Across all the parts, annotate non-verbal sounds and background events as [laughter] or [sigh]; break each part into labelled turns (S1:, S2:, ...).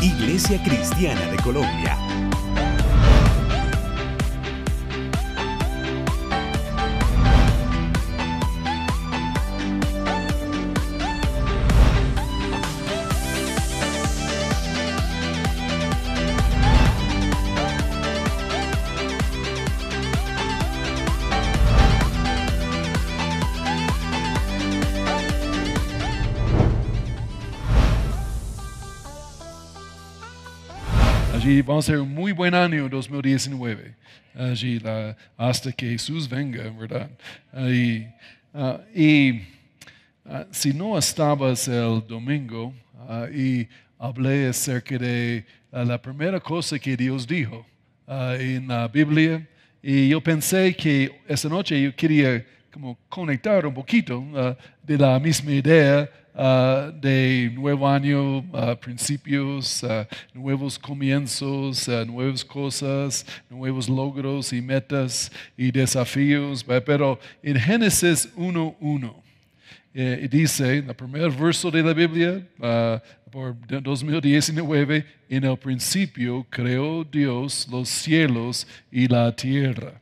S1: Iglesia Cristiana de Colombia
S2: vamos a ser un muy buen año 2019, hasta que Jesús venga, ¿verdad? Ah, y, ah, si no estabas el domingo ah, y hablé acerca de la primera cosa que Dios dijo en la Biblia, y yo pensé que esa noche yo quería como conectar un poquito de la misma idea Ah, de nuevo año, ah, principios, ah, nuevos comienzos, nuevas cosas, nuevos logros y metas y desafíos. Pero en Génesis 1.1 eh, dice, el primer verso de la Biblia, por 2019, en el principio creó Dios los cielos y la tierra.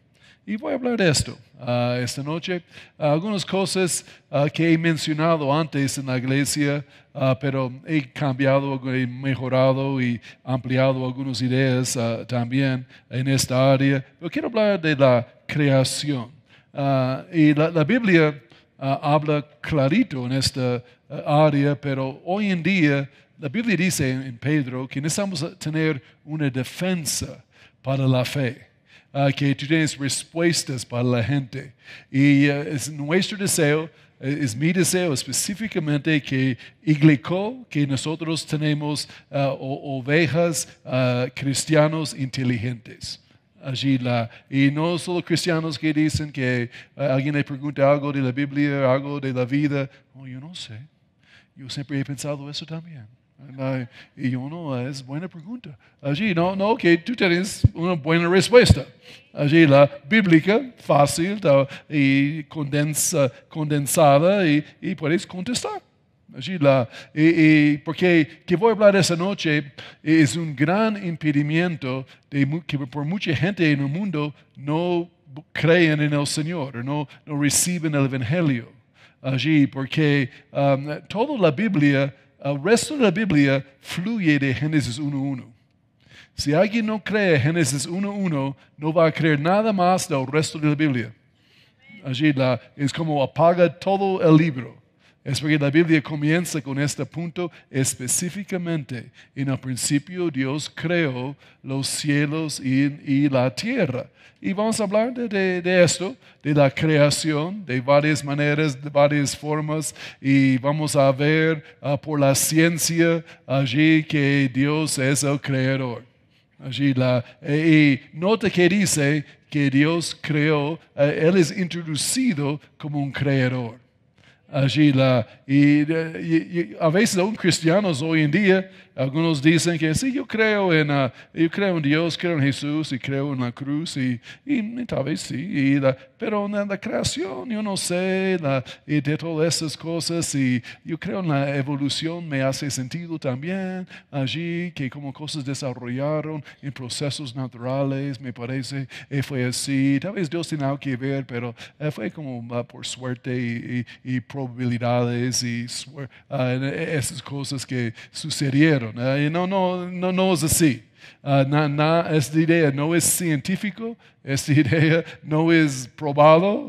S2: Y voy a hablar de esto ah, esta noche. algunas cosas ah, que he mencionado antes en la iglesia, ah, pero he cambiado, he mejorado y ampliado algunas ideas también en esta área. Pero quiero hablar de la creación. y la, la Biblia habla clarito en esta área, pero hoy en día la Biblia dice en Pedro que necesitamos tener una defensa para la fe. Ah, que tú tienes respuestas para la gente. Y eh, es nuestro deseo, eh, es mi deseo específicamente que iglicó, que nosotros tenemos ah, ovejas ah, cristianos inteligentes allí la, y no solo cristianos que dicen que eh, alguien le pregunta algo de la Biblia, algo de la vida. Oh, yo no sé. Yo siempre he pensado eso también y uno ah, es buena pregunta. Allí, no, no, que tú tienes una buena respuesta. Allí la bíblica, fácil y condensada y, y, puedes contestar. Allí la, y, porque que voy a hablar esta noche es un gran impedimento de, que por mucha gente en el mundo no creen en el Señor, no, no reciben el Evangelio. Allí, porque um, toda la Biblia el resto de la Biblia fluye de Génesis 1.1. Si alguien no cree Génesis 1.1, no va a creer nada más del resto de la Biblia. Allí es como apaga todo el libro. Es porque la Biblia comienza con este punto específicamente. En el principio Dios creó los cielos y, la tierra. Y vamos a hablar de, esto, de la creación, de varias maneras, de varias formas. Y vamos a ver ah, por la ciencia allí que Dios es el creador. Allí la, y note que dice que Dios creó, eh, Él es introducido como un creador allí. La, y, a veces aún cristianos hoy en día, algunos dicen que sí, yo creo en, ah, yo creo en Dios, creo en Jesús y creo en la cruz y, tal vez sí, pero en la, creación yo no sé la, y de todas esas cosas y yo creo en la evolución me hace sentido también allí que como cosas desarrollaron en procesos naturales me parece eh, fue así, tal vez Dios tiene algo que ver, pero eh, fue como ah, por suerte y, y por probabilidades y ah, esas cosas que sucedieron. Ah, no, no, no, no es así. Ah, esta idea no es científico, esta [laughs] idea no es probado,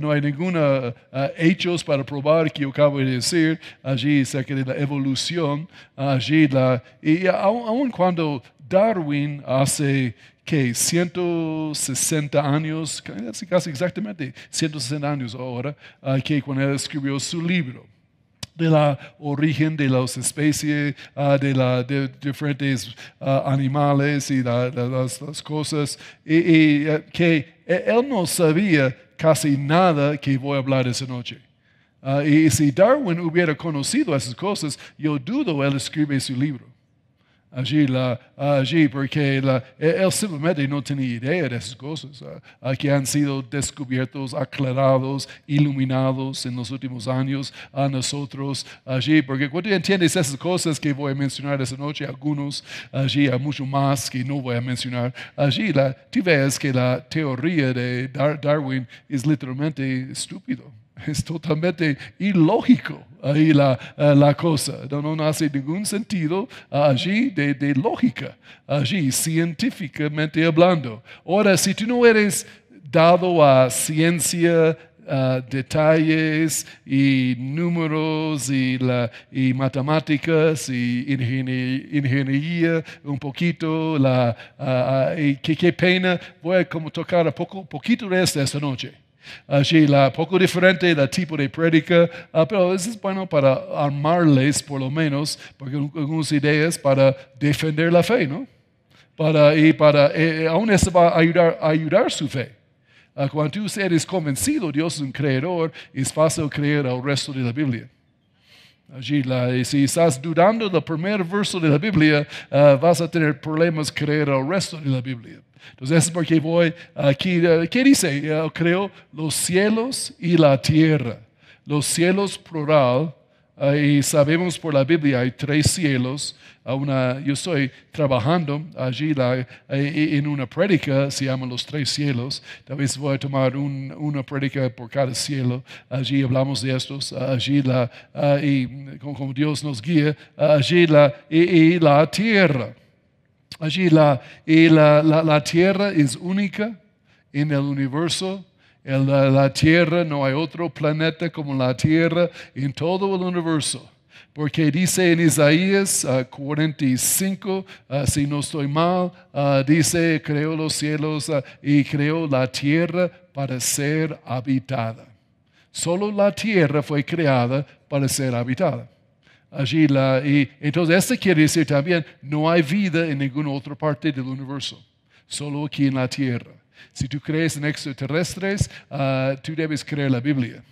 S2: no hay ninguna hechos para probar que acabo de decir, allí se de la evolución, allí la, y aun cuando Darwin hace que 160 años, casi exactamente 160 años ahora, ah, que cuando él escribió su libro de la origen de las especies, ah, de, la, diferentes ah, animales y las, cosas, y, eh, que e, él no sabía casi nada que voy a hablar esa noche. y si Darwin hubiera conocido esas cosas, yo dudo él escribe su libro allí, porque él e, simplemente no tenía idea de esas cosas ah, ah, que han sido descubiertos, aclarados, iluminados en los últimos años a nosotros allí, porque cuando entiendes esas cosas que voy a mencionar esta noche, algunos allí, hay mucho más que no voy a mencionar allí, la, tú ves que la teoría de Darwin es literalmente estúpido, [laughs] es totalmente ilógico ahí la, eh, cosa. No, hace ningún sentido ah, allí de, lógica, allí científicamente hablando. Ahora, si tú no eres dado a ciencia ah, detalles y números y, la, matemáticas y ingeniería, un poquito. La, ah, qué, pena, voy a como tocar un poco, poquito de esto esta noche. Así, ah, la poco diferente del tipo de prédica, ah, pero eso es bueno para armarles, por lo menos, porque algunas ideas para defender la fe, ¿no? Para, y para, eh, eh, aún eso va a ayudar, a ayudar su fe. Ah, cuando tú eres convencido, Dios es un creador, es fácil creer al resto de la Biblia. Allí, la, si estás dudando del primer verso de la Biblia, vas a tener problemas creer al resto de la Biblia. Entonces es porque voy aquí. Eh, ¿Qué dice? Yo eh, creo los cielos y la tierra. Los cielos plural. Eh, y sabemos por la Biblia hay tres cielos. Una, yo estoy trabajando allí en una prédica, se llaman los tres cielos. Tal vez voy a tomar una prédica por cada cielo. Allí hablamos de estos. Allí la, y como Dios nos guía, allí la, y la tierra. Allí la, la, tierra es única en el universo. la, tierra no hay otro planeta como la tierra en todo el universo. Porque dice en Isaías 45, ah, ah, si no estoy mal, ah, dice, creó los cielos y creó la tierra para ser habitada. Solo la tierra fue creada para ser habitada y entonces, esto quiere decir también, no hay vida en ninguna otra parte del universo, solo aquí en la Tierra. Si tú crees en extraterrestres, ah, tú debes creer la Biblia.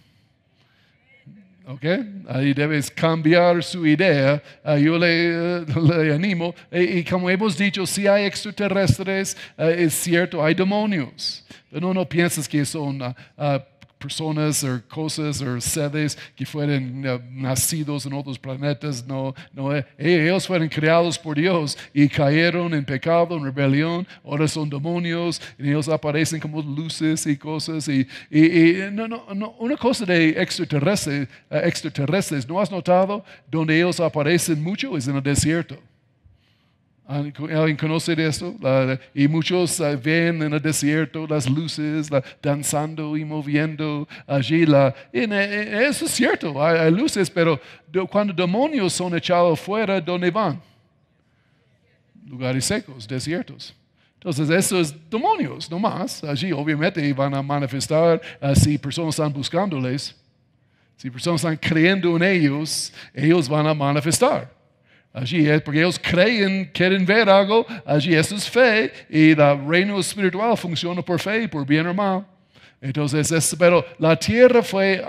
S2: ¿Ok? Ahí debes cambiar su idea. Ah, yo le, [laughs] animo. E, y, como hemos dicho, si hay extraterrestres, eh, es cierto, hay demonios. Pero no, no que son ah, personas o cosas o sedes que fueron eh, nacidos en otros planetas, no, no, eh, e-, ellos fueron creados por Dios y cayeron en pecado, en rebelión, ahora son demonios, y ellos aparecen como luces y cosas, y, no, no, una cosa de extraterrestres, eh, extraterrestres, ¿no has notado? Donde ellos aparecen mucho es en el desierto. ¿Alguien conoce de esto? y muchos ah, ven en el desierto las luces danzando y moviendo allí. E, e, eso es cierto, hay, luces, pero cuando demonios son echados fuera, ¿dónde van? Lugares secos, desiertos. Entonces, esos demonios nomás, allí obviamente van a manifestar ah, si personas están buscándoles, si personas están creyendo en ellos, ellos van a manifestar. Allí es porque ellos creen, quieren ver algo. Allí eso es fe. Y el reino espiritual funciona por fe, por bien o mal. Entonces, es, pero la tierra fue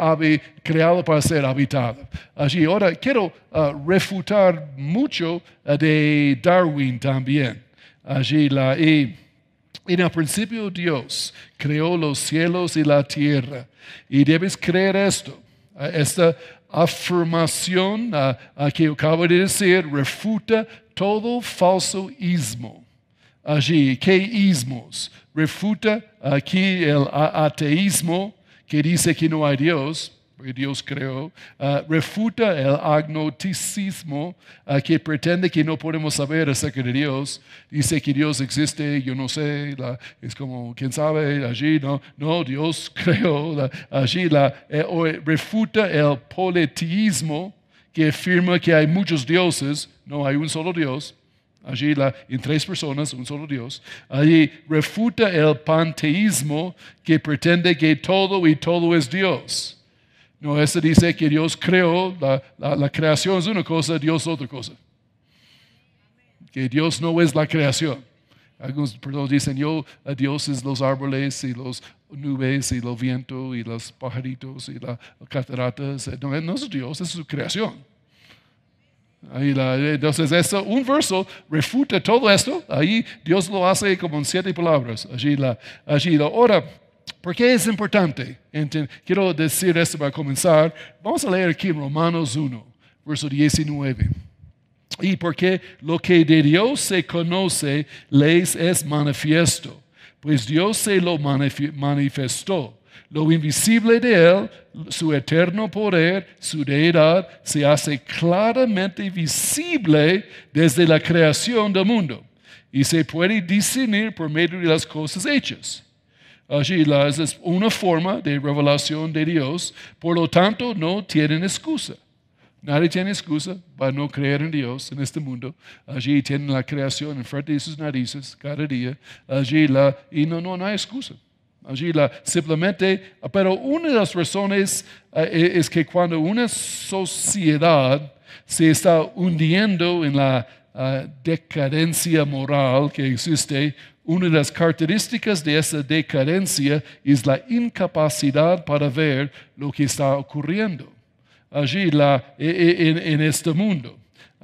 S2: creada para ser habitada. Allí, ahora quiero ah, refutar mucho ah, de Darwin también. Allí, la, y, en el principio Dios creó los cielos y la tierra. Y debes creer esto. Ah, esta, afirmación a, que acabo de decir refuta todo falso ismo. Allí, ¿qué ismos? Refuta aquí el ateísmo que dice que no hay Dios que Dios creó, ah, refuta el agnosticismo ah, que pretende que no podemos saber acerca de Dios. Dice que Dios existe, yo no sé, es como, quién sabe, allí, no, no, Dios [laughs] creó, allí, la, eh, eh, refuta el politeísmo que afirma que hay muchos dioses, no hay un solo Dios. Allí la, en tres personas, un solo Dios. Allí refuta el panteísmo que pretende que todo y todo es Dios. No, eso dice que Dios creó, la, creación es una cosa, Dios otra cosa. Que Dios no es la creación. Algunos dicen, yo, Dios es los árboles y las nubes y los vientos y los pajaritos y las cataratas. No, no es Dios, es su creación. entonces, eso, un verso refuta todo esto. Ahí Dios lo hace como en siete palabras. Allí la, allí la hora. ¿Por qué es importante? Quiero decir esto para comenzar. Vamos a leer aquí en Romanos 1, verso 19. Y porque lo que de Dios se conoce les es manifiesto, pues Dios se lo manifestó. Lo invisible de Él, su eterno poder, su deidad, se hace claramente visible desde la creación del mundo y se puede discernir por medio de las cosas hechas la es una forma de revelación de Dios, por lo tanto no tienen excusa. Nadie tiene excusa para no creer en Dios en este mundo. Allí tienen la creación frente de sus narices cada día. Allí la, y no, no, no hay excusa. Allí la, simplemente, pero una de las razones eh, eh, es que cuando una sociedad se está hundiendo en la ah, decadencia moral que existe, una de las características de esa decadencia es la incapacidad para ver lo que está ocurriendo allí e, e, en, este mundo.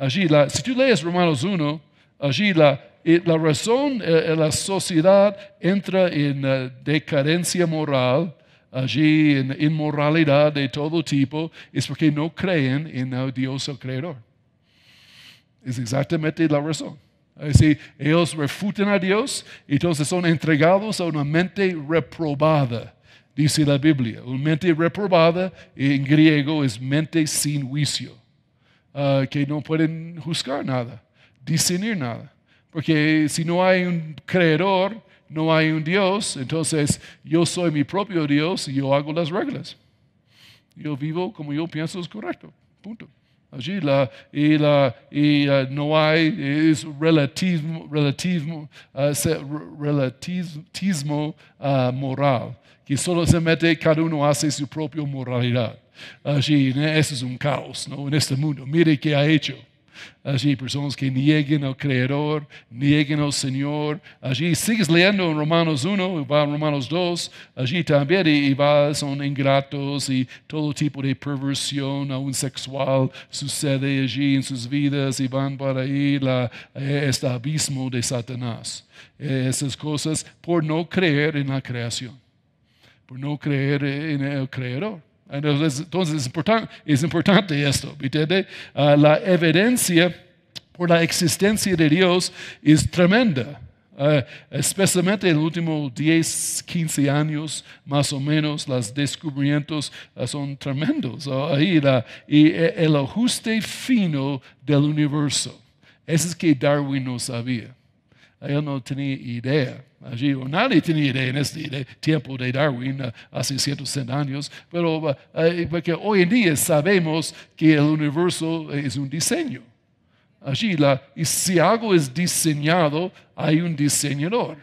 S2: si tú lees Romanos 1, allí la, e, la razón, la sociedad entra en eh, decadencia moral, allí en inmoralidad de todo tipo, es porque no creen en Dios el Creador. Es exactamente la razón. Es decir, ellos refuten a Dios, entonces son entregados a una mente reprobada, dice la Biblia. Una mente reprobada en griego es mente sin juicio, ah, que no pueden juzgar nada, discernir nada. Porque si no hay un creador, no hay un Dios, entonces yo soy mi propio Dios y yo hago las reglas. Yo vivo como yo pienso es correcto. Punto y, uh, no hay, relativismo, uh, uh, moral, que solo se mete, cada uno hace su propia moralidad. así eso es un caos en este mundo. Mire qué ha hecho. Allí personas que nieguen al Creador, nieguen al Señor. Allí sigues leyendo en Romanos 1, va en Romanos 2, allí también y, son ingratos y todo tipo de perversión, aún sexual, sucede allí en sus vidas y van para ahí la, este abismo de Satanás. Esas cosas por no creer en la creación, por no creer en el Creador. Entonces es, importante esto, ah, la evidencia por la existencia de Dios es tremenda. Ah, especialmente en los últimos 10, 15 años, más o menos, los descubrimientos ah, son tremendos. ahí y e, el ajuste fino del universo. Eso es que Darwin no sabía él no tenía idea. nadie tenía idea en este tiempo de Darwin, eh, hace cientos de años, pero eh, eh, porque hoy en día sabemos que el universo es un diseño. Allí, y si algo es diseñado, hay un diseñador.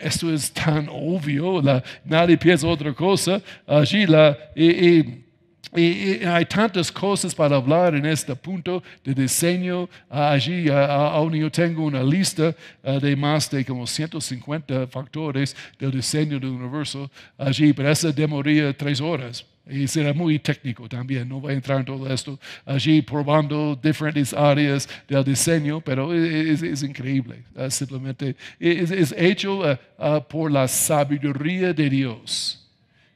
S2: Esto es tan obvio, la, nadie piensa otra cosa. Allí, la, y, hay tantas cosas para hablar en este punto de diseño. Ah, allí ah, ah, aún yo tengo una lista de más de como 150 factores del diseño del universo allí, pero eso demoraría tres horas. Y será muy técnico también, no voy a entrar en todo esto allí probando diferentes áreas del diseño, pero e, e, es, increíble, simplemente es hecho por la sabiduría de Dios.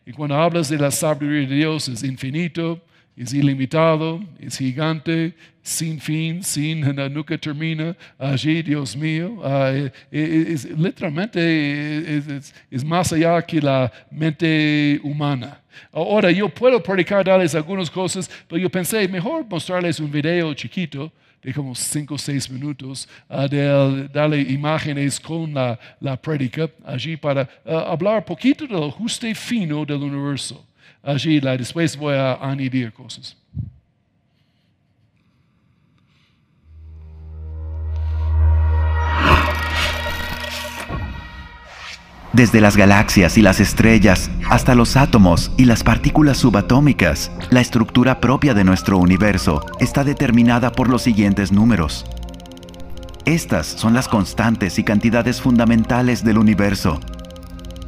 S2: Y cuando hablas de la sabiduría de Dios es infinito, es ilimitado, es gigante, sin fin, sin nunca termina. Allí, Dios mío, ah, eh, eh, eh, literalmente es, más allá que la mente humana. Ahora, yo puedo predicar, darles algunas cosas, pero yo pensé, mejor mostrarles un video chiquito de como cinco o seis minutos ah, de ah, darle imágenes con la, la prédica allí para hablar ah, hablar poquito del ajuste fino del universo. Allí después voy a añadir cosas.
S1: Desde las galaxias y las estrellas hasta los átomos y las partículas subatómicas, la estructura propia de nuestro universo está determinada por los siguientes números. Estas son las constantes y cantidades fundamentales del universo.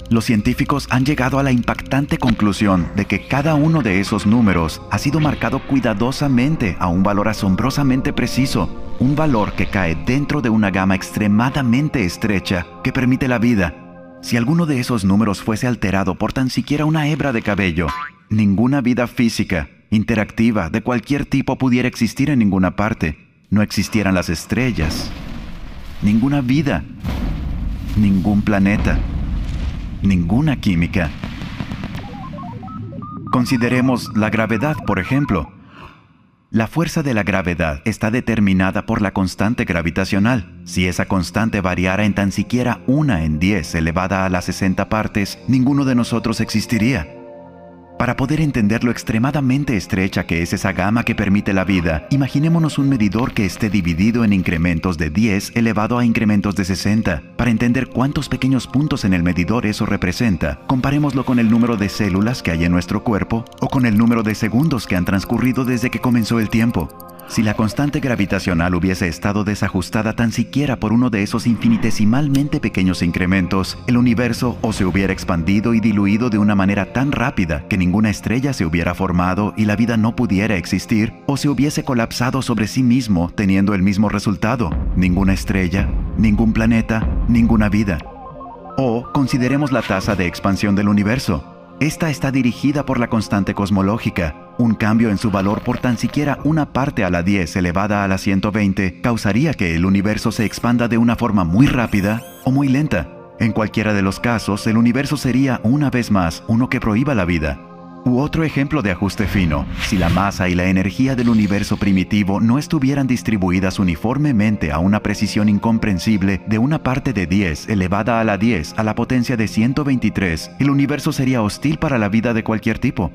S1: Los científicos han llegado a la impactante conclusión de que cada uno de esos números ha sido marcado cuidadosamente a un valor asombrosamente preciso, un valor que cae dentro de una gama extremadamente estrecha que permite la vida si alguno de esos números fuese alterado por tan siquiera una hebra de cabello, ninguna vida física, interactiva, de cualquier tipo pudiera existir en ninguna parte. No existieran las estrellas, ninguna vida, ningún planeta, ninguna química. Consideremos la gravedad, por ejemplo. La fuerza de la gravedad está determinada por la constante gravitacional. Si esa constante variara en tan siquiera una en 10 elevada a las 60 partes, ninguno de nosotros existiría. Para poder entender lo extremadamente estrecha que es esa gama que permite la vida, imaginémonos un medidor que esté dividido en incrementos de 10 elevado a incrementos de 60. Para entender cuántos pequeños puntos en el medidor eso representa, comparémoslo con el número de células que hay en nuestro cuerpo o con el número de segundos que han transcurrido desde que comenzó el tiempo. Si la constante gravitacional hubiese estado desajustada tan siquiera por uno de esos infinitesimalmente pequeños incrementos, el universo o se hubiera expandido y diluido de una manera tan rápida que ninguna estrella se hubiera formado y la vida no pudiera existir, o se hubiese colapsado sobre sí mismo teniendo el mismo resultado, ninguna estrella, ningún planeta, ninguna vida. O consideremos la tasa de expansión del universo, esta está dirigida por la constante cosmológica. Un cambio en su valor por tan siquiera una parte a la 10 elevada a la 120 causaría que el universo se expanda de una forma muy rápida o muy lenta. En cualquiera de los casos, el universo sería una vez más uno que prohíba la vida. U otro ejemplo de ajuste fino, si la masa y la energía del universo primitivo no estuvieran distribuidas uniformemente a una precisión incomprensible de una parte de 10 elevada a la 10 a la potencia de 123, el universo sería hostil para la vida de cualquier tipo.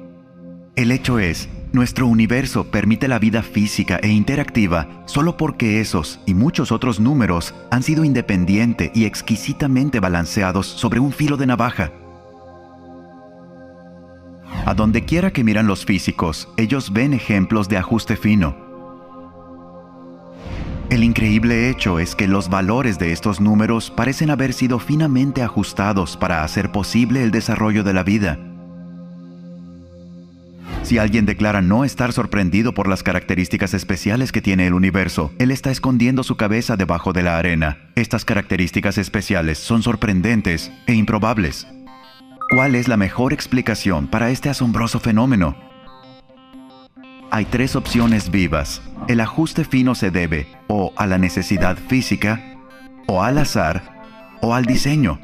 S1: El hecho es, nuestro universo permite la vida física e interactiva solo porque esos y muchos otros números han sido independiente y exquisitamente balanceados sobre un filo de navaja. A donde quiera que miran los físicos, ellos ven ejemplos de ajuste fino. El increíble hecho es que los valores de estos números parecen haber sido finamente ajustados para hacer posible el desarrollo de la vida. Si alguien declara no estar sorprendido por las características especiales que tiene el universo, él está escondiendo su cabeza debajo de la arena. Estas características especiales son sorprendentes e improbables. ¿Cuál es la mejor explicación para este asombroso fenómeno? Hay tres opciones vivas. El ajuste fino se debe o a la necesidad física, o al azar, o al diseño.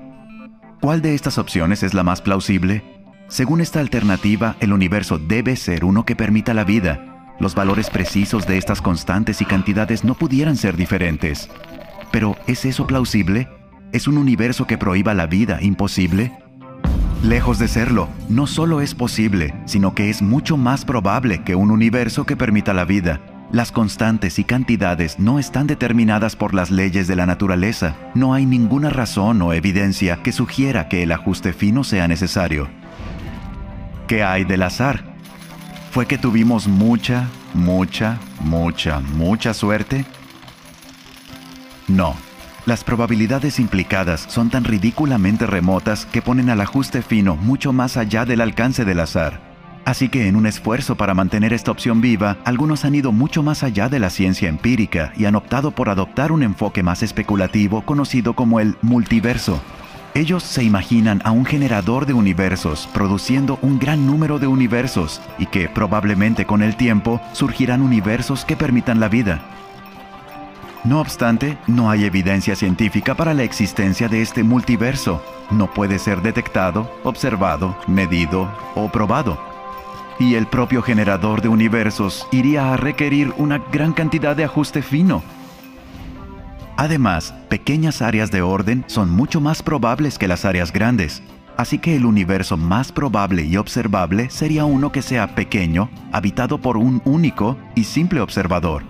S1: ¿Cuál de estas opciones es la más plausible? Según esta alternativa, el universo debe ser uno que permita la vida. Los valores precisos de estas constantes y cantidades no pudieran ser diferentes. Pero, ¿es eso plausible? ¿Es un universo que prohíba la vida imposible? Lejos de serlo, no solo es posible, sino que es mucho más probable que un universo que permita la vida. Las constantes y cantidades no están determinadas por las leyes de la naturaleza. No hay ninguna razón o evidencia que sugiera que el ajuste fino sea necesario. ¿Qué hay del azar? ¿Fue que tuvimos mucha, mucha, mucha, mucha suerte? No. Las probabilidades implicadas son tan ridículamente remotas que ponen al ajuste fino mucho más allá del alcance del azar. Así que en un esfuerzo para mantener esta opción viva, algunos han ido mucho más allá de la ciencia empírica y han optado por adoptar un enfoque más especulativo conocido como el multiverso. Ellos se imaginan a un generador de universos produciendo un gran número de universos y que probablemente con el tiempo surgirán universos que permitan la vida. No obstante, no hay evidencia científica para la existencia de este multiverso. No puede ser detectado, observado, medido o probado. Y el propio generador de universos iría a requerir una gran cantidad de ajuste fino. Además, pequeñas áreas de orden son mucho más probables que las áreas grandes, así que el universo más probable y observable sería uno que sea pequeño, habitado por un único y simple observador.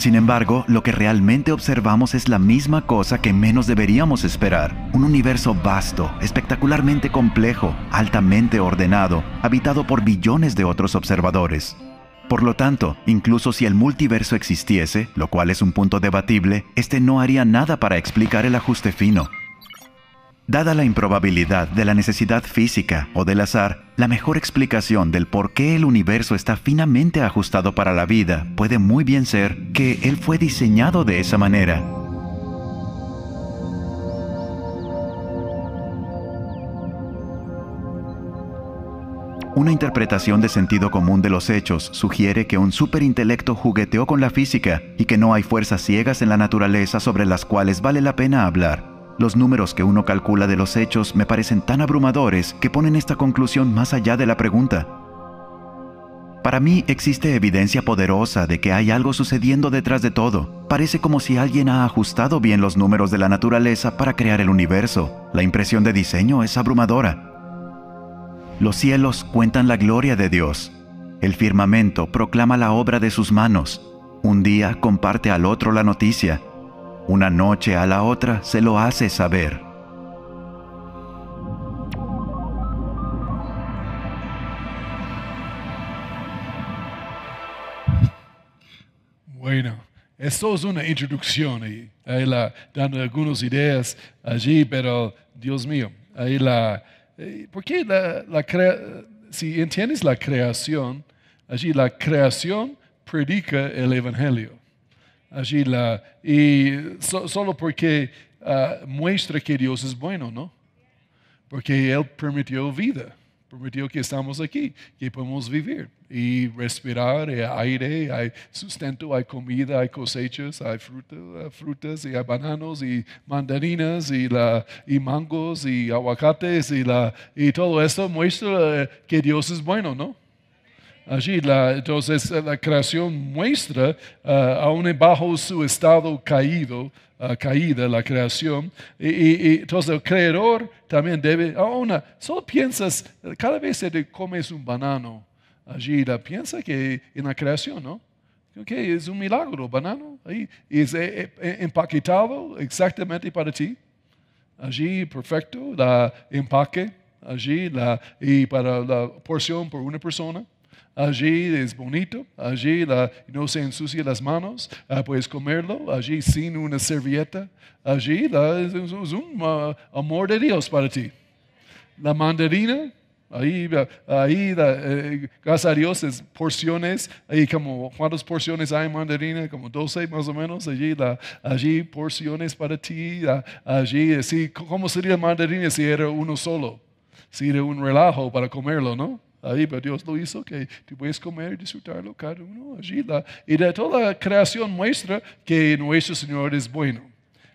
S1: Sin embargo, lo que realmente observamos es la misma cosa que menos deberíamos esperar. Un universo vasto, espectacularmente complejo, altamente ordenado, habitado por billones de otros observadores. Por lo tanto, incluso si el multiverso existiese, lo cual es un punto debatible, este no haría nada para explicar el ajuste fino, Dada la improbabilidad de la necesidad física o del azar, la mejor explicación del por qué el universo está finamente ajustado para la vida puede muy bien ser que él fue diseñado de esa manera. Una interpretación de sentido común de los hechos sugiere que un superintelecto jugueteó con la física y que no hay fuerzas ciegas en la naturaleza sobre las cuales vale la pena hablar. Los números que uno calcula de los hechos me parecen tan abrumadores que ponen esta conclusión más allá de la pregunta. Para mí existe evidencia poderosa de que hay algo sucediendo detrás de todo. Parece como si alguien ha ajustado bien los números de la naturaleza para crear el universo. La impresión de diseño es abrumadora. Los cielos cuentan la gloria de Dios. El firmamento proclama la obra de sus manos. Un día comparte al otro la noticia una noche a la otra se lo hace saber.
S2: Bueno, esto es una introducción y ahí la, dando algunas ideas allí, pero Dios mío, ahí la, eh, ¿por qué la, la si entiendes la creación, allí la creación predica el evangelio allí la, y solo porque ah, muestra que Dios es bueno, ¿no? Porque Él permitió vida, permitió que estamos aquí, que podemos vivir y respirar, hay aire, hay sustento, hay comida, hay cosechas, hay hay frutas y hay bananos y mandarinas y, y mangos y aguacates y, la, y todo esto muestra que Dios es bueno, ¿no? allí. La, entonces eh, la creación muestra, eh, aún bajo su estado caído, eh, caída la creación, y, entonces el creador también debe, aún solo piensas, cada vez que te comes un banano, allí la piensa que en la creación, ¿no? Ok, es un milagro, banano, ahí, es empaquetado exactamente para ti, allí perfecto, la empaque allí y para la porción por una persona. Allí es bonito, allí no se ensucia las manos, ah, puedes comerlo, allí sin una servilleta, allí la, es, un ah, amor de Dios para ti. La mandarina, ahí, ah, ahí la, gracias eh, a Dios, es porciones, ahí como, ¿cuántas porciones hay en mandarina? Como 12 más o menos, allí, allí porciones para ti, allí, así, eh, ¿cómo sería mandarina si era uno solo? Si era un relajo para comerlo, ¿no? Ahí, pero Dios lo hizo que tú puedes comer, y disfrutarlo cada uno allí. y de toda la creación muestra que nuestro Señor es bueno.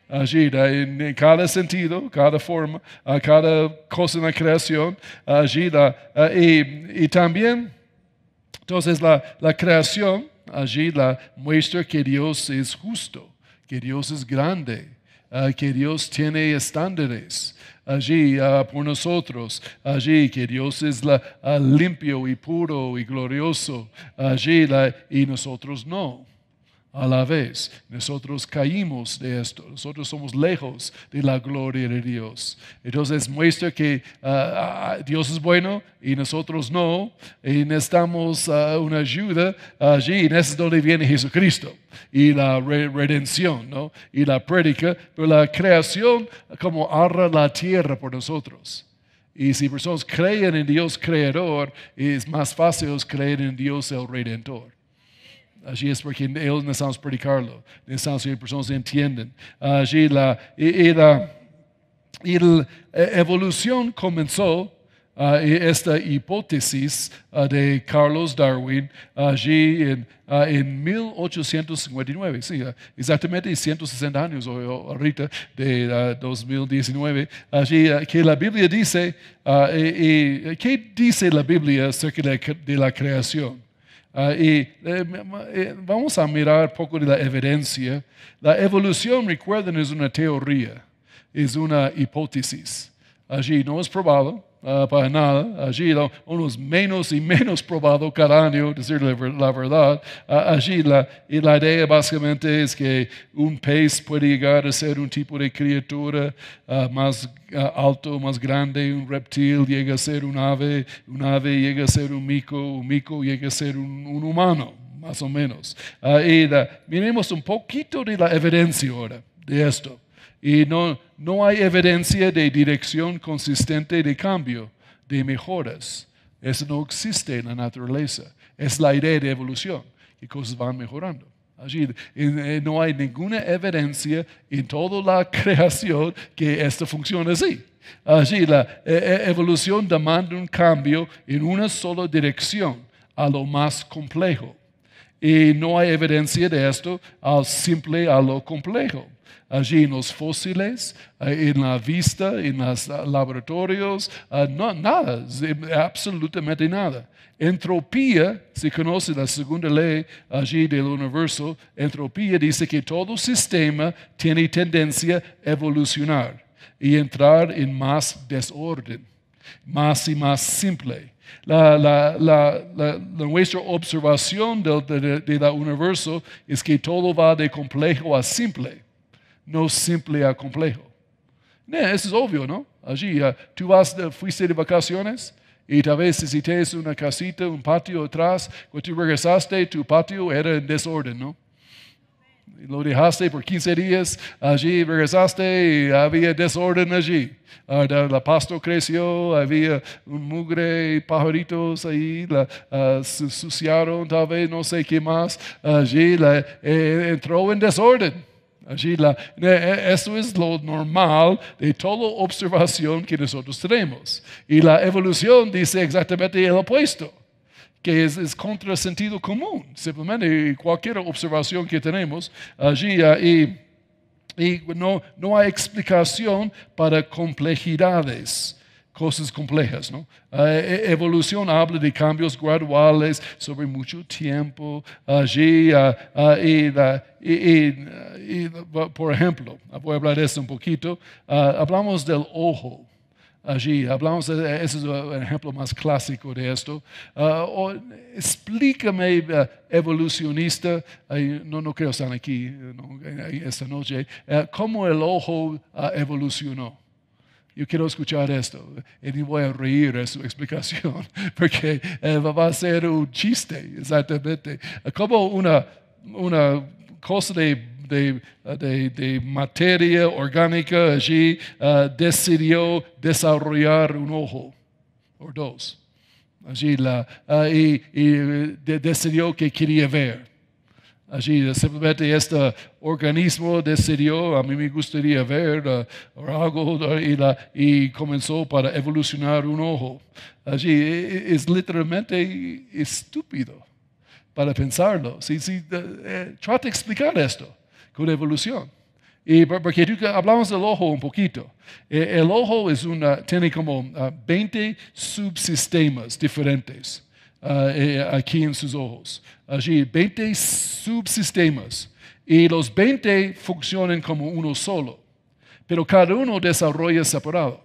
S2: Allí, en, cada sentido, cada forma, cada cosa en la creación. Allí, y, también, entonces, la, creación allí la muestra que Dios es justo, que Dios es grande que Dios tiene estándares allí por nosotros, allí que Dios es la, limpio y puro y glorioso, allí y nosotros no a la vez. Nosotros caímos de esto, nosotros somos lejos de la gloria de Dios. Entonces muestra que ah, ah, ah, Dios es bueno y nosotros no, y necesitamos una ayuda allí, en es donde viene Jesucristo y la redención, Y la prédica, pero la creación como arra la tierra por nosotros. Y si personas creen en Dios creador, es más fácil creer en Dios el redentor. Allí es porque ellos necesitamos predicarlo, necesitamos si las personas entienden Allí la, e, evolución comenzó ah, esta hipótesis ah, de Carlos Darwin allí en, 1859, ah, sí, exactamente 160 años ahorita de 2019, allí que la Biblia dice, ¿qué dice la Biblia acerca de la creación? Ah, y eh, eh, vamos a mirar un poco de la evidencia. La evolución, recuerden, es una teoría, es una hipótesis. Allí no es probable, Ah, para pues nada, allí unos menos y menos probado cada año, decir la, verdad, ah, allí la, y la idea básicamente es que un pez puede llegar a ser un tipo de criatura ah, más alto, más grande, un reptil llega a ser un ave, un ave llega a ser un mico, un mico llega a ser un, humano, más o menos. miremos un poquito de la evidencia ahora de esto y no, no hay evidencia de dirección consistente de cambio, de mejoras. Eso no existe en la naturaleza. Es la idea de evolución, que cosas van mejorando. Allí eh, no hay ninguna evidencia en toda la [laughs] creación que esto funcione así. Allí la eh, eh, evolución demanda un cambio en una sola dirección, a lo más complejo. Y no hay evidencia de esto al simple a lo complejo allí en los fósiles, eh, en la vista, en los laboratorios, eh, no, nada, absolutamente nada. Entropía, se conoce la segunda ley allí del universo, entropía dice que todo sistema tiene tendencia a evolucionar y entrar en más desorden, más y más simple. La, nuestra observación del universo es que todo va de complejo a simple no simple a complejo. eso es obvio, ¿no? Allí ah, tú vas, fuiste de vacaciones y tal vez hiciste una casita, un patio atrás. Cuando tú regresaste, tu patio era en desorden, ¿no? lo dejaste por 15 días, allí regresaste y había desorden allí. Ah, la pasto creció, había un mugre y pajaritos ahí, la, ah, se suciaron, tal vez no sé qué más. Allí eh, entró en desorden la, e, eso es lo normal de toda observación que nosotros tenemos. Y la evolución dice exactamente el opuesto, que es, contrasentido común. Simplemente cualquier observación que tenemos allí y, no, no hay explicación para complejidades cosas complejas. ¿no? Eh, eh, evolución habla de cambios graduales sobre mucho tiempo. Allí, y, por ejemplo, voy a hablar de esto un poquito. Ah, hablamos del ojo. Allí, hablamos, ese es el ejemplo más clásico de esto. Ah, explícame, ah, evolucionista, no, creo que aquí eh, esta noche, cómo el ojo evolucionó yo quiero escuchar esto. Y voy a reír a su explicación, [laughs] porque eh, va a ser un chiste, exactamente. Como una, cosa de materia orgánica allí eh, decidió desarrollar un ojo o dos. Eh, y, decidió que quería ver. Allí simplemente este organismo decidió, a mí me gustaría ver eh, algo eh, y, comenzó para evolucionar un ojo. Allí e, e, es literalmente estúpido para pensarlo. Si, eh, trata de explicar esto con evolución. Y porque hablamos del ojo un poquito. El ojo tiene como 20 ah, subsistemas diferentes. Eh, eh, aquí en sus ojos. Allí 20 subsistemas y los 20 funcionan como uno solo, pero cada uno desarrolla separado.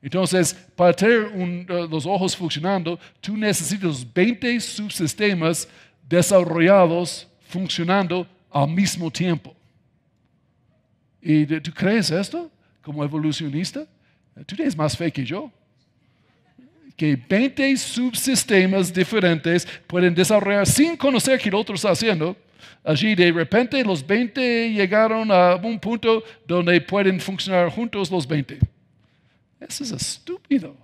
S2: Entonces, para tener eh, los ojos funcionando, tú necesitas 20 subsistemas desarrollados funcionando al mismo tiempo. ¿Y tú crees esto como evolucionista? Tú tienes más fe que yo que 20 subsistemas diferentes pueden desarrollar sin conocer qué el otro está haciendo. Allí de repente los 20 llegaron a un punto donde pueden funcionar juntos los 20. Eso es estúpido.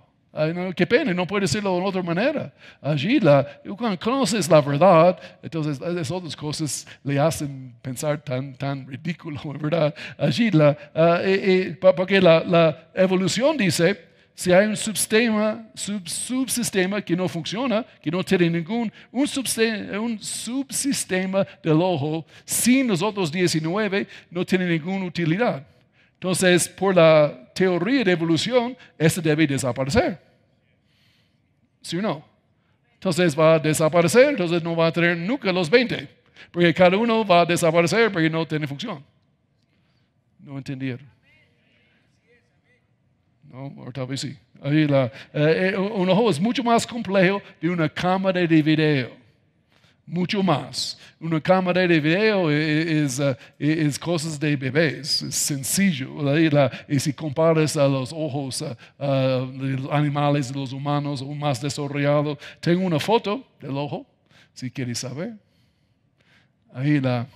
S2: qué pena, no puede decirlo de otra manera. Allí, la, cuando conoces la verdad, entonces esas otras cosas le hacen pensar tan, tan ridículo, [laughs] ¿verdad? Allí, la, ah, eh, eh, porque la, la evolución dice, si hay un subsistema, subsistema que no funciona, que no tiene ningún, un subsistema, del ojo sin los otros 19 no tiene ninguna utilidad. Entonces, por la teoría de evolución, este debe desaparecer. ¿Sí o no? Entonces va a desaparecer, entonces no va a tener nunca los 20, porque cada uno va a desaparecer porque no tiene función. No entendieron. No, o tal vez sí. Ahí la, eh, eh, un ojo es mucho más complejo de una cámara de video. Mucho más. Una cámara de video e, e, eh, e, es, cosas de bebés, es sencillo. Ahí la, y si compares a los ojos de los animales, y los humanos, un más desarrollado, tengo una foto del ojo, si quieres saber. Ahí la,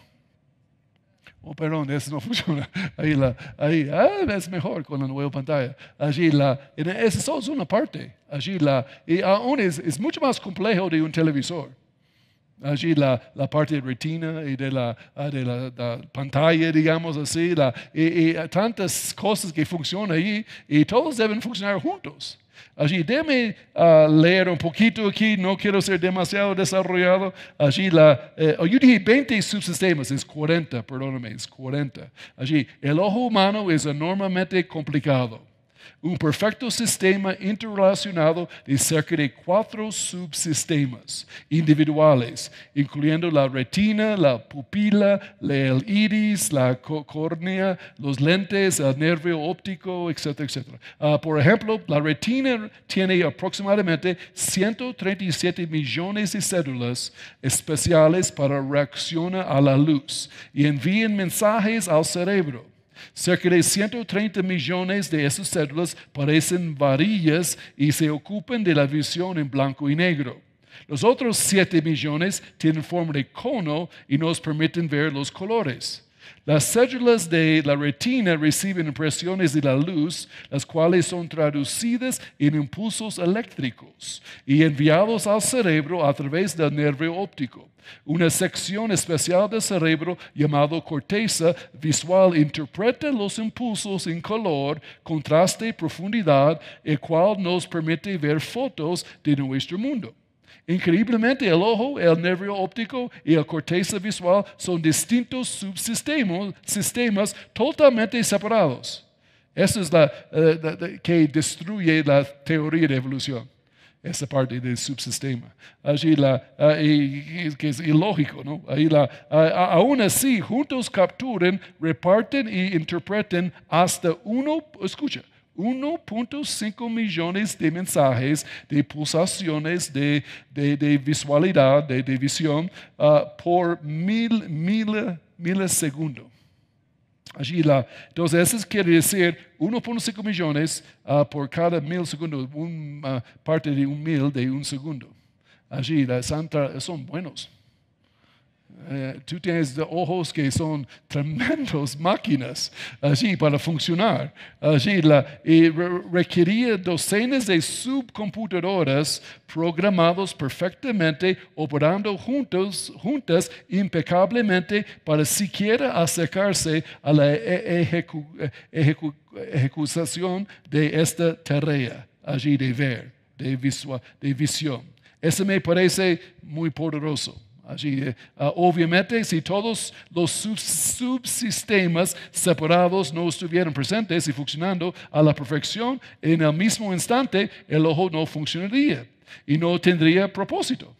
S2: Oh, perdón, [laughs] eso no funciona. Ahí, la, ahí ah, es mejor con la nueva pantalla. Allí la, e, solo una parte. Allí y aún es, mucho más complejo de un televisor. Allí la, parte de retina y de la, ah, pantalla, digamos así, y, y, tantas cosas que funcionan allí, y todos deben funcionar juntos. Allí, déme ah, leer un poquito aquí, no quiero ser demasiado desarrollado. Allí, la, eh, oh, yo dije 20 subsistemas, es 40, perdóname, es 40. Allí, el ojo humano es enormemente complicado. Un perfecto sistema interrelacionado de cerca de cuatro subsistemas individuales, incluyendo la retina, la pupila, el iris, la córnea, los lentes, el nervio óptico, etc. Ah, por ejemplo, la retina tiene aproximadamente 137 millones de células especiales para reaccionar a la luz y envíen mensajes al cerebro. Cerca de 130 millones de esas células parecen varillas y se ocupan de la visión en blanco y negro. Los otros 7 millones tienen forma de cono y nos permiten ver los colores. Las células de la retina reciben impresiones de la luz, las cuales son traducidas en impulsos eléctricos y enviados al cerebro a través del nervio óptico. Una sección especial del cerebro llamado corteza visual interpreta los impulsos en color, contraste y profundidad, el cual nos permite ver fotos de nuestro mundo. Increíblemente, el ojo, el nervio óptico y la corteza visual son distintos subsistemas sistemas totalmente separados. Eso es eh, la, que destruye la teoría de evolución, esa parte del subsistema. la, ah, que es ilógico, ¿no? Ah, ah, aún así, juntos capturen, reparten y interpreten hasta uno, escucha, 1.5 millones de mensajes, de pulsaciones, de, visualidad, de, de visión, ah, por mil, mil, milisegundos. Allí entonces, eso quiere decir 1.5 millones ah, por cada mil segundos, una ah, parte de un mil de un segundo. Allí la, son, son buenos. Eh, tú tienes ojos que son tremendos máquinas allí para funcionar. Allí la, y requería docenas de subcomputadoras programados perfectamente, operando juntos, juntas impecablemente para siquiera acercarse a la e, e, ejecución de esta tarea allí de ver, de, de visión. Eso me parece muy poderoso. Así, que, ah, obviamente, si todos los subsistemas separados no estuvieran presentes y funcionando a la perfección, en el mismo instante el ojo no funcionaría y no tendría propósito.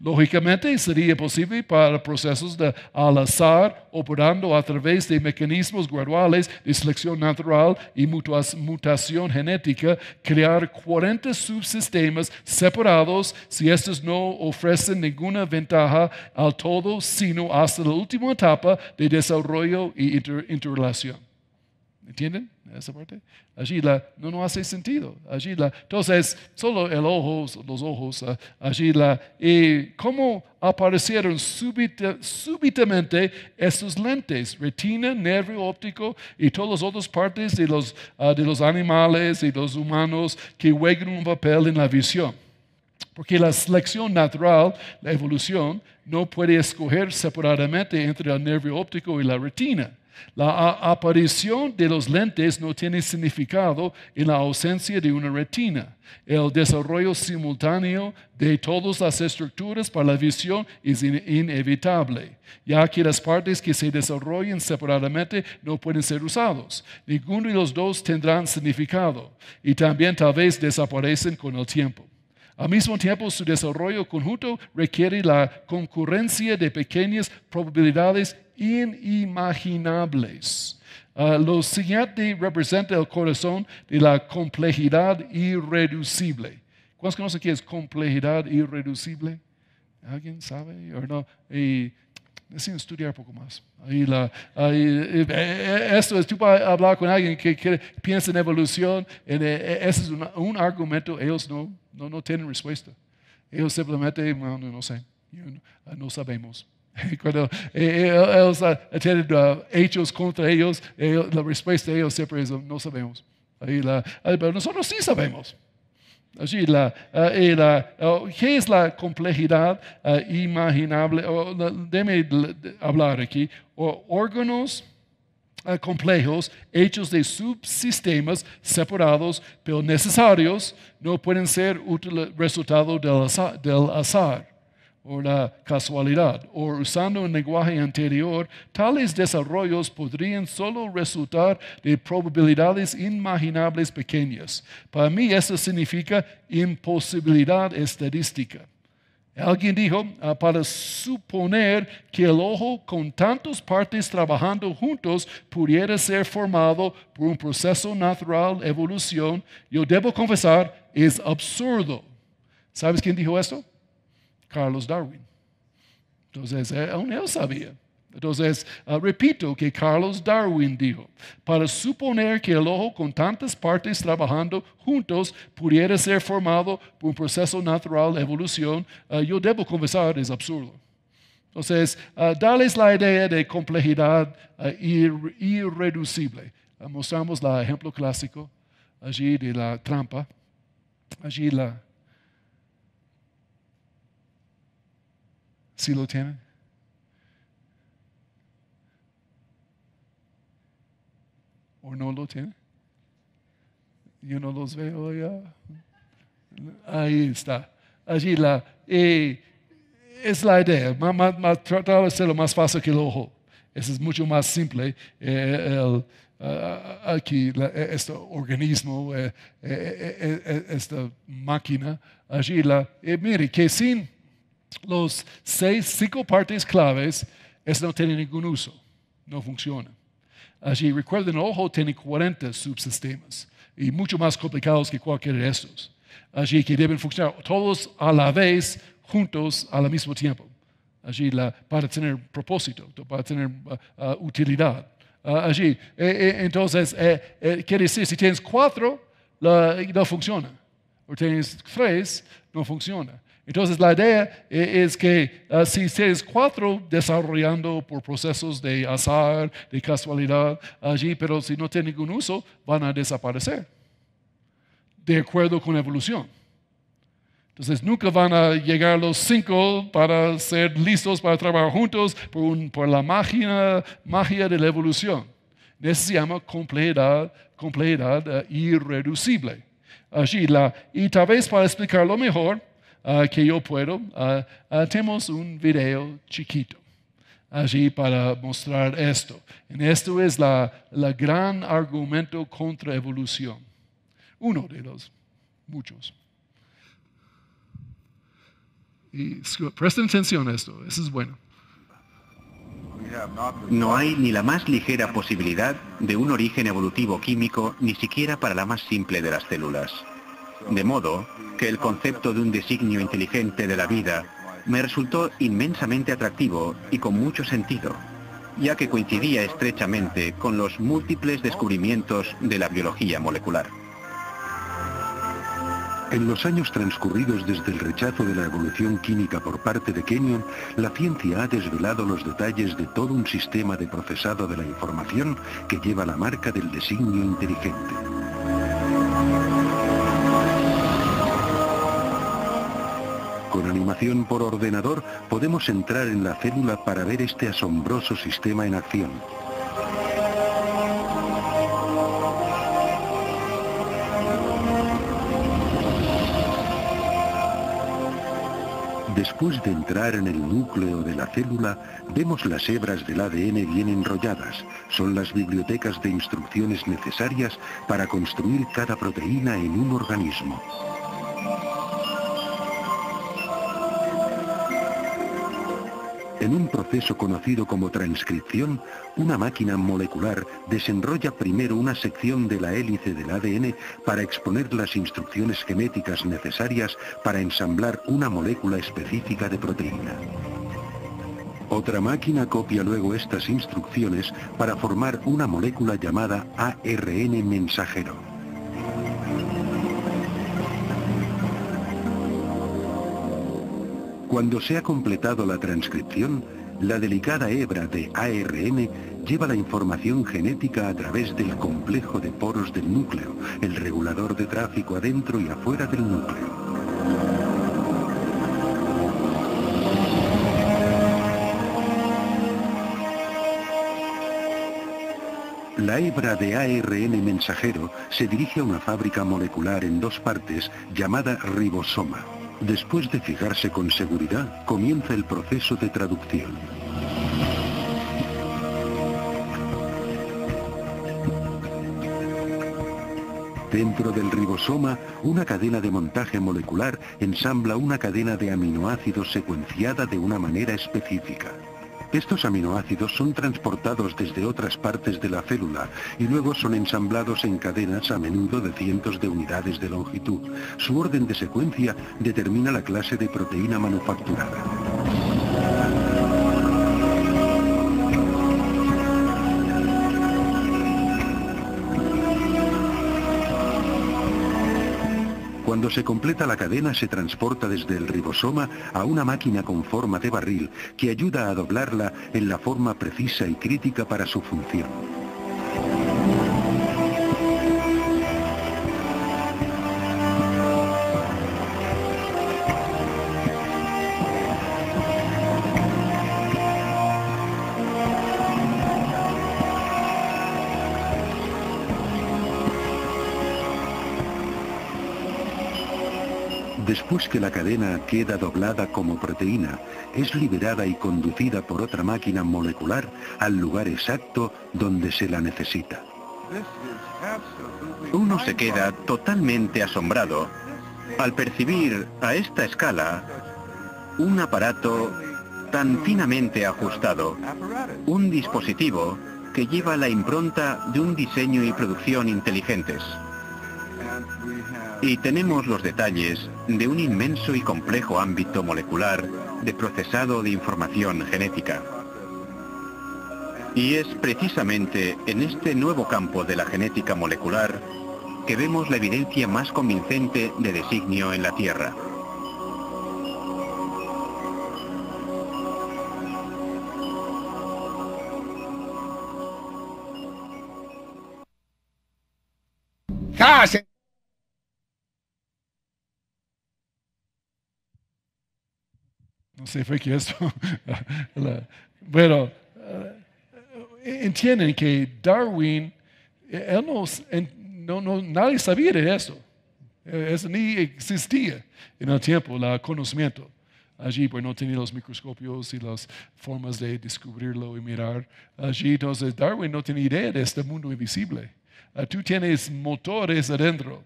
S2: Lógicamente sería posible para procesos de al azar operando a través de mecanismos graduales de selección natural y mutación genética crear 40 subsistemas separados si estos no ofrecen ninguna ventaja al todo sino hasta la última etapa de desarrollo e interrelación. ¿Entienden? esa parte. Allí no, no hace sentido. entonces, solo el ojo, los ojos, ah, allí y cómo aparecieron súbitamente esos lentes, retina, nervio óptico y todas las otras partes de los, ah, de los animales y los humanos que juegan un papel en la visión. Porque la selección natural, la evolución, no puede escoger separadamente entre el nervio óptico y la retina. La aparición de los lentes no tiene significado en la ausencia de una retina. El desarrollo simultáneo de todas las estructuras para la visión es inevitable, ya que las partes que se desarrollan separadamente no pueden ser usados. Ninguno de los dos tendrán significado y también tal vez desaparecen con el tiempo. Al mismo tiempo, su desarrollo conjunto requiere la concurrencia de pequeñas probabilidades inimaginables. Ah, lo siguiente representa el corazón de la complejidad irreducible. ¿Cuántos conocen qué es complejidad irreducible? ¿Alguien sabe? ¿O no? Y, estudiar un poco más. Eh, eh, eh, esto es, tú vas a hablar con alguien que, piensa en evolución, ese es un, argumento, ellos no, no, tienen respuesta. Ellos simplemente, bueno, no sé, no sabemos. [laughs] Cuando ellos eh, eh, eh, tienen uh, hechos contra ellos, la respuesta de ellos siempre es no sabemos. Ah, pero nosotros sí sabemos. Ah, oh, ¿Qué es la complejidad ah, imaginable? Oh, Déme hablar aquí. órganos complejos, hechos de subsistemas separados, pero necesarios, no pueden ser resultado Del azar o la casualidad, o usando un lenguaje anterior, tales desarrollos podrían solo resultar de probabilidades imaginables pequeñas. Para mí eso significa imposibilidad estadística. Alguien dijo, ah, para suponer que el ojo con tantas partes trabajando juntos pudiera ser formado por un proceso natural, evolución, yo debo confesar, es absurdo. ¿Sabes quién dijo esto? Carlos Darwin. Entonces, eh, aún él sabía. Entonces, ah, repito que Carlos Darwin dijo, para suponer que el ojo con tantas partes trabajando juntos pudiera ser formado por un proceso natural de evolución, ah, yo debo confesar, es absurdo. Entonces, ah, darles la idea de complejidad irreducible. mostramos el ejemplo clásico allí de la trampa, allí la ¿Sí lo tienen? ¿O no lo tienen? Yo no los veo Ahí está. Allí la... Eh, es la idea. Más, tratar de hacerlo más fácil que el ojo. es mucho más simple. Eh, aquí e, este organismo, eh, e, e, esta máquina, allí la, mire, que sin los seis, cinco partes claves, eso no tiene ningún uso, no funciona. Allí, recuerden, el ojo tiene 40 subsistemas y mucho más complicados que cualquiera de estos. Allí que deben funcionar todos a la vez, juntos, al mismo tiempo. Allí para tener propósito, para tener ah, ah, utilidad. Ah, allí. Eh, eh, entonces, eh, quiere decir, si tienes cuatro, no funciona. O tienes tres, no funciona. Entonces la idea e, es que ah, si seis cuatro desarrollando por procesos de azar, de casualidad allí, pero si no tienen ningún uso, van a desaparecer, de acuerdo con la evolución. Entonces nunca van a llegar los cinco para ser listos para trabajar juntos por, la magia, de la evolución. Eso se llama complejidad, complejidad irreducible. Allí la, y tal vez para explicarlo mejor, Ah, que yo puedo, uh, tenemos un video chiquito allí para mostrar esto. En esto es la, gran argumento contra evolución. Uno de los muchos. Y presten atención a esto, eso es bueno.
S3: No hay ni la más ligera posibilidad de un origen evolutivo químico, ni siquiera para la más simple de las células. De modo que el concepto de un designio inteligente de la vida me resultó inmensamente atractivo y con mucho sentido, ya que coincidía estrechamente con los múltiples descubrimientos de la biología molecular.
S4: En los años transcurridos desde el rechazo de la evolución química por parte de Kenyon, la ciencia ha desvelado los detalles de todo un sistema de procesado de la información que lleva la marca del designio inteligente. por ordenador podemos entrar en la célula para ver este asombroso sistema en acción. Después de entrar en el núcleo de la célula, vemos las hebras del ADN bien enrolladas. Son las bibliotecas de instrucciones necesarias para construir cada proteína en un organismo. En un proceso conocido como transcripción, una máquina molecular desenrolla primero una sección de la hélice del ADN para exponer las instrucciones genéticas necesarias para ensamblar una molécula específica de proteína. Otra máquina copia luego estas instrucciones para formar una molécula llamada ARN mensajero. Cuando se ha completado la transcripción, la delicada hebra de ARN lleva la información genética a través del complejo de poros del núcleo, el regulador de tráfico adentro y afuera del núcleo. La hebra de ARN mensajero se dirige a una fábrica molecular en dos partes llamada ribosoma. Después de fijarse con seguridad, comienza el proceso de traducción. Dentro del ribosoma, una cadena de montaje molecular ensambla una cadena de aminoácidos secuenciada de una manera específica. Estos aminoácidos son transportados desde otras partes de la célula y luego son ensamblados en cadenas a menudo de cientos de unidades de longitud. Su orden de secuencia determina la clase de proteína manufacturada. Cuando se completa la cadena se transporta desde el ribosoma a una máquina con forma de barril que ayuda a doblarla en la forma precisa y crítica para su función. la cadena queda doblada como proteína, es liberada y conducida por otra máquina molecular al lugar exacto
S3: donde se la necesita. Uno se queda totalmente asombrado al percibir a esta escala un aparato tan finamente ajustado, un dispositivo que lleva la impronta de un diseño y producción inteligentes. Y tenemos los detalles de un inmenso y complejo ámbito molecular de procesado de información genética. Y es precisamente en este nuevo campo de la genética molecular que vemos la evidencia más convincente de designio en la Tierra.
S2: no sé, fue que esto. [laughs] bueno, eh, entienden que Darwin, eh, no, nadie sabía de eso. Eh, eso ni existía en el tiempo, el conocimiento. Allí pues no tenía los microscopios y las formas de descubrirlo y mirar. Allí entonces Darwin no tenía idea de este mundo invisible. Ah, tú tienes motores adentro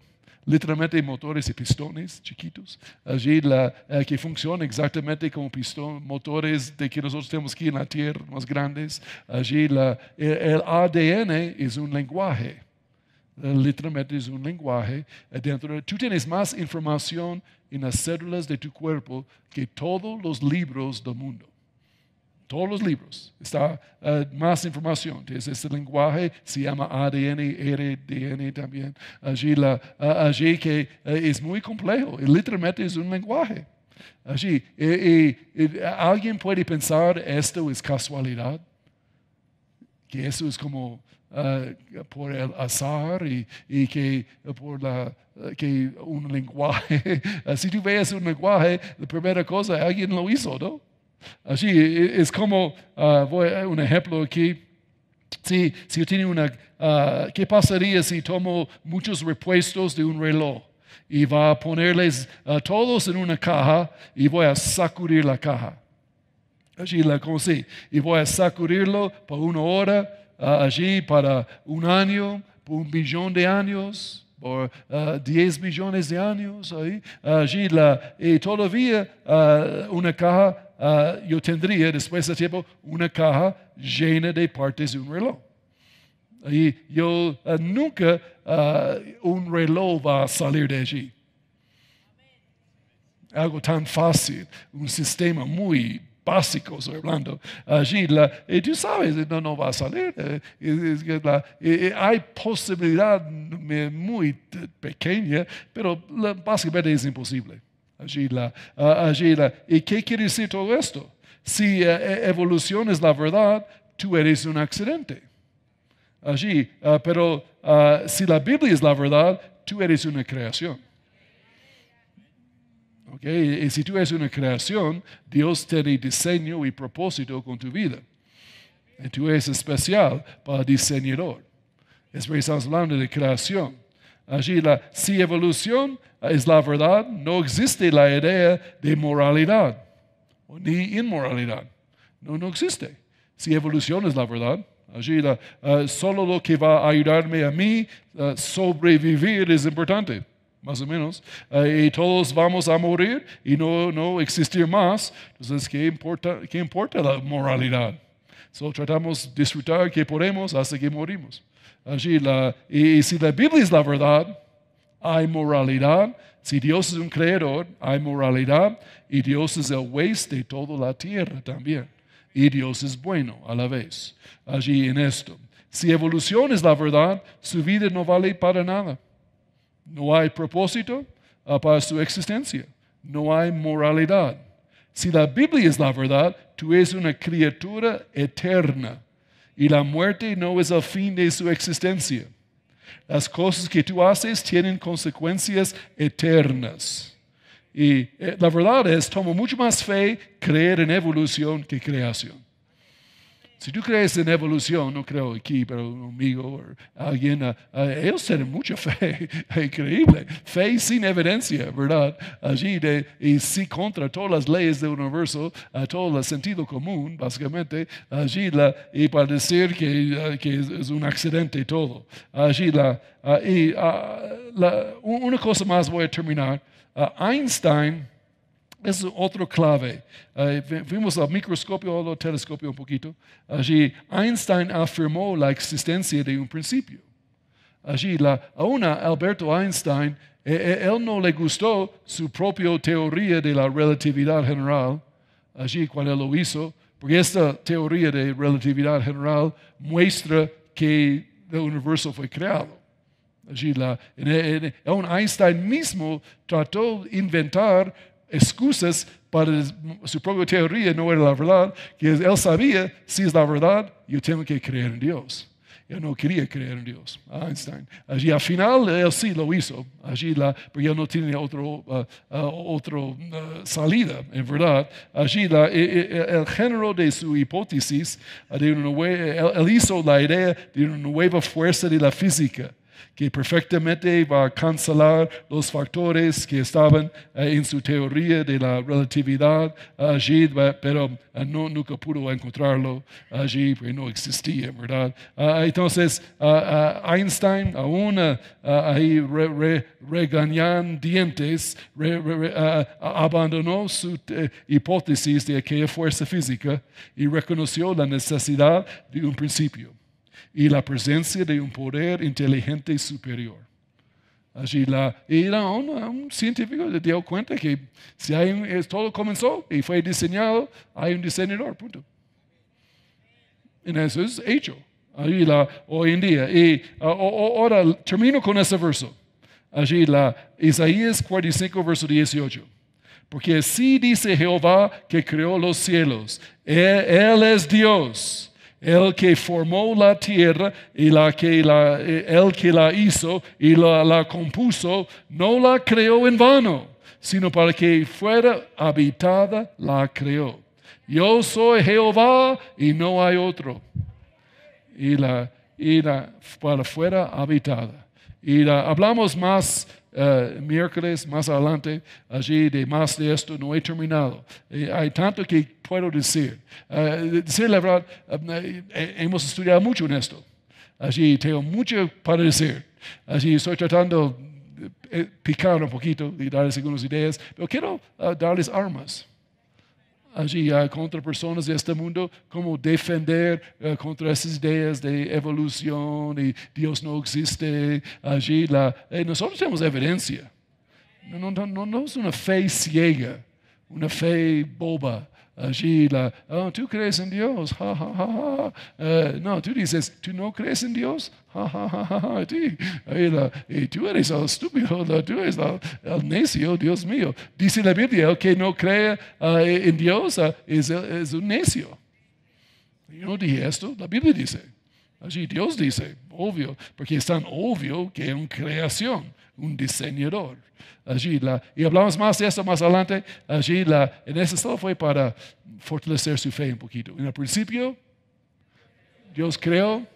S2: literalmente motores y pistones chiquitos, allí la, eh, que funciona exactamente como pistón, motores de que nosotros tenemos aquí en la Tierra, más grandes. Allí la, el, ADN es un lenguaje eh, literalmente es un lenguaje eh, dentro de, tú tienes más información en las células de tu cuerpo que todos los libros del mundo todos los libros, está eh, más información. este lenguaje se llama ADN, e RDN también. Allí, que eh, es muy complejo, literalmente es un lenguaje. Allí, eh, y, alguien puede pensar esto es casualidad, que eso es como por el azar y, que por un lenguaje, [laughs] si tú veas un lenguaje, la primera cosa, alguien lo hizo, ¿no? Así e, e, es como, ah, voy a un ejemplo aquí. Si, si yo tengo una, ah, ¿qué pasaría si tomo muchos repuestos de un reloj? Y va a ponerles ah, todos en una caja y voy a sacudir la caja. Así la conocí. Y voy a sacudirlo por una hora, allí para un año, por un millón de años. por uh, 10 milhões de anos aí, uh, Gila, e todavia uh, uma caixa, uh, eu teria depois de tempo, uma caixa cheia de partes de um relógio. E eu uh, nunca, uh, um relógio vai sair de daqui. É algo tão fácil, um sistema muito básicos, hablando allí. y tú sabes, no, va a salir. Eh, hay posibilidad muy pequeña, pero básicamente es imposible. ¿Y qué quiere decir todo esto? Si eh, eh, evolución es la verdad, tú eres un accidente. Allí, ah, pero ah, si la Biblia es la verdad, tú eres una creación. Y si tú eres una creación, Dios tiene diseño y propósito con tu vida. Y tú eres especial para diseñador. Es porque estamos hablando de creación. Allí la si evolución es la verdad, no existe la idea de moralidad ni inmoralidad. No, no existe. Si evolución es la verdad, allí eh, solo lo que va a ayudarme a mí a eh, sobrevivir es importante más o menos, eh, y todos vamos a morir y no, no existir más. Entonces, ¿qué importa, ¿qué importa la moralidad? Solo tratamos de disfrutar que podemos hasta que morimos. Allí la, y, si la Biblia es la verdad, hay moralidad. Si Dios es un creador, hay moralidad. Y Dios es el juez de toda la tierra también. Y Dios es bueno a la vez. Allí en esto. Si evolución es la verdad, su vida no vale para nada no hay propósito ah, para su existencia, no hay moralidad. Si la Biblia es la verdad, tú eres una criatura eterna y la muerte no es el fin de su existencia. Las cosas que tú haces tienen consecuencias eternas. Y eh, la verdad es, tomo mucho más fe creer en evolución que creación. Si tú crees en evolución, no creo aquí, pero un amigo o alguien, ah, ah, ellos tienen mucha fe, [laughs] increíble, fe sin evidencia, ¿verdad? Allí, de, y sí contra todas las leyes del universo, a todo el sentido común, básicamente, allí, y para decir que, ah, que es, un accidente todo. Allí, y una cosa más voy a terminar. Einstein es otro clave. Vimos eh, fuimos al microscopio o al telescopio un poquito. Allí Einstein afirmó la existencia de un principio. Allí la, a una Alberto Einstein, e, e, él no le gustó su propia teoría de la relatividad general. Allí cuando él lo hizo, porque esta teoría de relatividad general muestra que el universo fue creado. Allí la, Einstein mismo trató de inventar excusas para su propia teoría, no era la verdad, que él sabía, si es la verdad, yo tengo que creer en Dios. Yo no quería creer en Dios, Einstein. Allí al final él sí lo hizo, allí la, él no tiene otra otro, ah, ah, ah, salida, en verdad. Allí e, e, e, el, género de su hipótesis, de él hizo la idea de una nueva fuerza de la física que perfectamente va a cancelar los factores que estaban eh, en su teoría de la relatividad eh, allí, eh, pero nunca pudo encontrarlo allí, porque no existía, ¿verdad? Ah, entonces, ah, ah, Einstein aún ahí regañan dientes, abandonó su hipótesis de aquella fuerza física y reconoció la necesidad de un principio y la presencia de un poder inteligente y superior. allí la, y un, científico se dio cuenta que si hay todo comenzó y fue diseñado, hay un diseñador, punto. En eso es hecho. Allí la, hoy en día. Y ahora termino con ese verso. Allí la, Isaías 45, verso 18. Porque así dice Jehová que creó los cielos. E, él es Dios el que formó la tierra y la que la, el que la hizo y la, compuso, no la creó en vano, sino para que fuera habitada la creó. Yo soy Jehová y no hay otro. Y la, y para fuera habitada. Y hablamos más eh, miércoles más adelante, allí de más de esto, no he terminado. Eh, hay tanto que puedo decir. Eh, decir la verdad, hemos estudiado mucho en esto. Allí tengo mucho para decir. Allí estoy tratando de picar un poquito y darles algunas ideas, pero quiero darles armas. agir eh, contra pessoas deste mundo, como defender eh, contra essas ideias de evolução e Deus não existe, agir lá. E eh, nós temos evidência. Não, não, não, não é uma fé cega, uma fé boba. Agir lá, oh, tu crees em Deus, ha, ha, ha, ha. Uh, não, tu dizes, tu não crees em Deus? y tú eres el estúpido, tú eres el, necio, Dios mío. Dice la Biblia, el que no cree eh, en Dios eh, es, un necio. Yo no dije esto, la Biblia dice. Allí Dios dice, obvio, porque es tan obvio que es una creación, un diseñador. Allí la, y hablamos más de esto más adelante. Allí la, en ese estado fue para fortalecer su fe un poquito. En el principio, Dios creó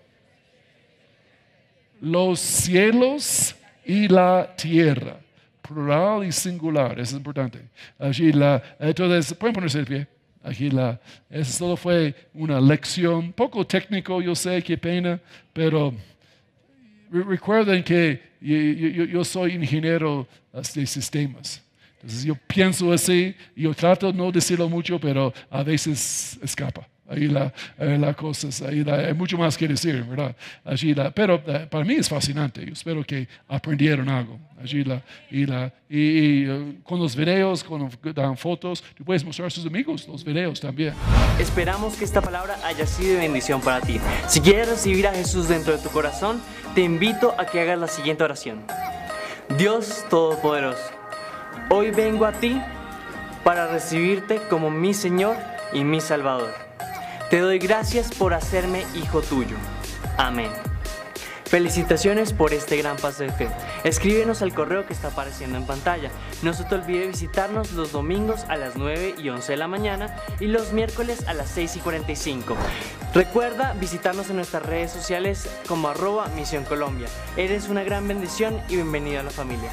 S2: los cielos y la tierra. Plural y singular, eso es importante. Allí la, entonces, pueden ponerse de pie. Aquí la, eso solo fue una lección, poco técnico, yo sé, qué pena, pero recuerden que yo, yo soy ingeniero de sistemas. Entonces yo pienso así, yo trato de no decirlo mucho, pero a veces escapa. Ahí la, eh, la cosa hay mucho más que decir, ¿verdad? Allí pero eh, para mí es fascinante. Yo espero que aprendieron algo. Allí la, y, la, y, eh, con los videos, con dan fotos, tú puedes mostrar a sus amigos los videos
S3: también. Esperamos que esta palabra haya sido de bendición para ti. Si quieres recibir a Jesús dentro de tu corazón, te invito a que hagas la siguiente oración. Dios Todopoderoso, hoy vengo a ti para recibirte como mi Señor y mi Salvador. Te doy gracias por hacerme hijo tuyo. Amén. Felicitaciones por este gran paso de fe. Escríbenos al correo que está apareciendo en pantalla. No se te olvide visitarnos los domingos a las 9 y 11 de la mañana y los miércoles a las 6 y 45. Recuerda visitarnos en nuestras redes sociales
S1: como arroba Misión Colombia. Eres una gran bendición y bienvenido a la familia.